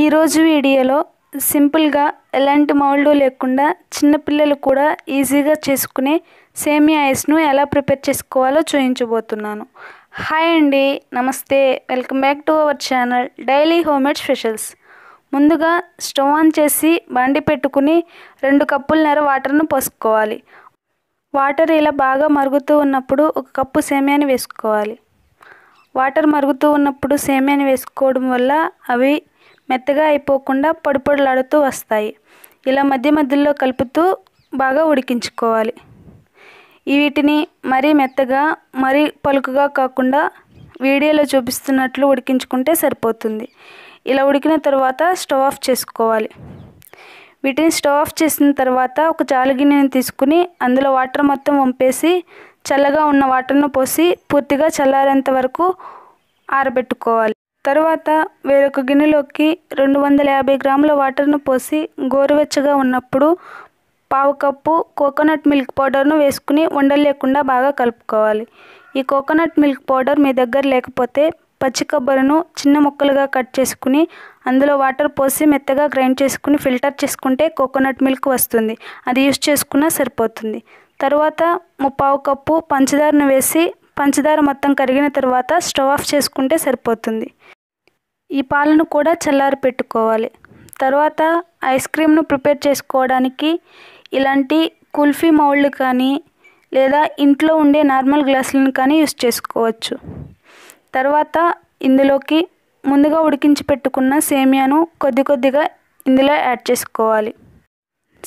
ఈరోజు వీడియోలో సింపుల్గా ఎలాంటి మౌల్డ్ లేకుండా చిన్నపిల్లలు కూడా ఈజీగా చేసుకునే సేమియా ఐస్ను ఎలా ప్రిపేర్ చేసుకోవాలో చూపించబోతున్నాను హాయ్ అండి నమస్తే welcome back to our channel daily homemade specials ముందుగా స్టవ్ ఆన్ చేసి బండి పెట్టుకుని రెండు కప్పుల నేర వాటర్ను పోసుకోవాలి వాటర్ ఇలా బాగా మరుగుతూ ఉన్నప్పుడు ఒక కప్పు సేమియాని వేసుకోవాలి వాటర్ మరుగుతూ ఉన్నప్పుడు సేమియాని వేసుకోవడం వల్ల అవి మెత్తగా అయిపోకుండా పొడిపొడలాడుతూ వస్తాయి ఇలా మధ్య మధ్యలో కలుపుతూ బాగా ఉడికించుకోవాలి వీటిని మరీ మెత్తగా మరీ పలుకుగా కాకుండా వీడియోలో చూపిస్తున్నట్లు ఉడికించుకుంటే సరిపోతుంది ఇలా ఉడికిన తర్వాత స్టవ్ ఆఫ్ చేసుకోవాలి వీటిని స్టవ్ ఆఫ్ చేసిన తర్వాత ఒక గిన్నెని తీసుకుని అందులో వాటర్ మొత్తం వంపేసి చల్లగా ఉన్న వాటర్ను పోసి పూర్తిగా చల్లారేంత వరకు ఆరబెట్టుకోవాలి తరువాత వేరొక గిన్నెలోకి రెండు వందల యాభై గ్రాముల వాటర్ను పోసి గోరువెచ్చగా ఉన్నప్పుడు పావు కప్పు కోకోనట్ మిల్క్ పౌడర్ను వేసుకుని ఉండలేకుండా బాగా కలుపుకోవాలి ఈ కోకోనట్ మిల్క్ పౌడర్ మీ దగ్గర లేకపోతే పచ్చి కొబ్బరిను చిన్న ముక్కలుగా కట్ చేసుకుని అందులో వాటర్ పోసి మెత్తగా గ్రైండ్ చేసుకుని ఫిల్టర్ చేసుకుంటే కోకోనట్ మిల్క్ వస్తుంది అది యూస్ చేసుకున్నా సరిపోతుంది తర్వాత ముప్పావు కప్పు పంచదారను వేసి పంచదార మొత్తం కరిగిన తర్వాత స్టవ్ ఆఫ్ చేసుకుంటే సరిపోతుంది ఈ పాలను కూడా చల్లారి పెట్టుకోవాలి తర్వాత ఐస్ క్రీమ్ను ప్రిపేర్ చేసుకోవడానికి ఇలాంటి కుల్ఫీ మౌళ్ళు కానీ లేదా ఇంట్లో ఉండే నార్మల్ గ్లాసులను కానీ యూస్ చేసుకోవచ్చు తర్వాత ఇందులోకి ముందుగా ఉడికించి పెట్టుకున్న సేమియాను కొద్ది కొద్దిగా ఇందులో యాడ్ చేసుకోవాలి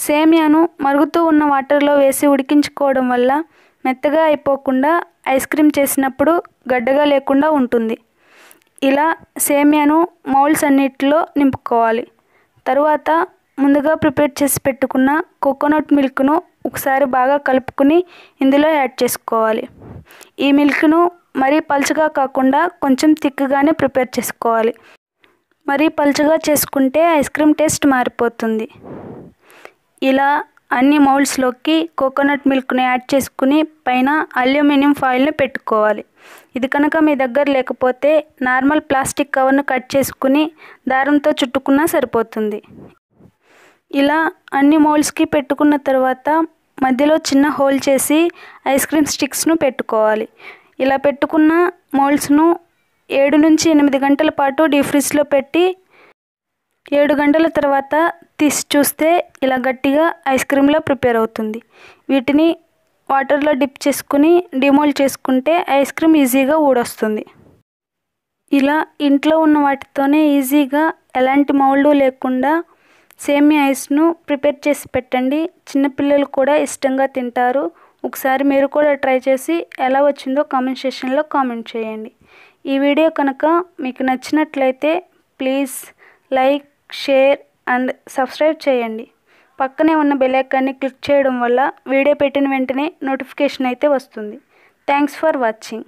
సేమియాను మరుగుతూ ఉన్న వాటర్లో వేసి ఉడికించుకోవడం వల్ల మెత్తగా అయిపోకుండా ఐస్ క్రీమ్ చేసినప్పుడు గడ్డగా లేకుండా ఉంటుంది ఇలా సేమ్యాను మౌల్డ్స్ అన్నిటిలో నింపుకోవాలి తరువాత ముందుగా ప్రిపేర్ చేసి పెట్టుకున్న కోకోనట్ మిల్క్ను ఒకసారి బాగా కలుపుకుని ఇందులో యాడ్ చేసుకోవాలి ఈ మిల్క్ను మరీ పలుచగా కాకుండా కొంచెం థిక్గానే ప్రిపేర్ చేసుకోవాలి మరీ పలుచగా చేసుకుంటే ఐస్ క్రీమ్ టేస్ట్ మారిపోతుంది ఇలా అన్ని మౌల్డ్స్లోకి కోకోనట్ మిల్క్ని యాడ్ చేసుకుని పైన అల్యూమినియం ఫాయిల్ని పెట్టుకోవాలి ఇది కనుక మీ దగ్గర లేకపోతే నార్మల్ ప్లాస్టిక్ కవర్ను కట్ చేసుకుని దారంతో చుట్టుకున్నా సరిపోతుంది ఇలా అన్ని మౌల్డ్స్కి పెట్టుకున్న తర్వాత మధ్యలో చిన్న హోల్ చేసి ఐస్ క్రీమ్ స్టిక్స్ను పెట్టుకోవాలి ఇలా పెట్టుకున్న మౌల్డ్స్ను ఏడు నుంచి ఎనిమిది గంటల పాటు డీప్ ఫ్రిడ్జ్లో పెట్టి ఏడు గంటల తర్వాత తీసి చూస్తే ఇలా గట్టిగా ఐస్ క్రీమ్లా ప్రిపేర్ అవుతుంది వీటిని వాటర్లో డిప్ చేసుకుని డిమోల్డ్ చేసుకుంటే ఐస్ క్రీమ్ ఈజీగా ఊడొస్తుంది ఇలా ఇంట్లో ఉన్న వాటితోనే ఈజీగా ఎలాంటి మౌల్డ్ లేకుండా సేమి ఐస్ను ప్రిపేర్ చేసి పెట్టండి చిన్నపిల్లలు కూడా ఇష్టంగా తింటారు ఒకసారి మీరు కూడా ట్రై చేసి ఎలా వచ్చిందో కామెంట్ సెషన్లో కామెంట్ చేయండి ఈ వీడియో కనుక మీకు నచ్చినట్లయితే please like share and subscribe చేయండి పక్కనే ఉన్న బెల్ ఐకాన్ని క్లిక్ చేయడం వల్ల వీడియో పెట్టిన వెంటనే నోటిఫికేషన్ అయితే వస్తుంది థ్యాంక్స్ ఫర్ వాచింగ్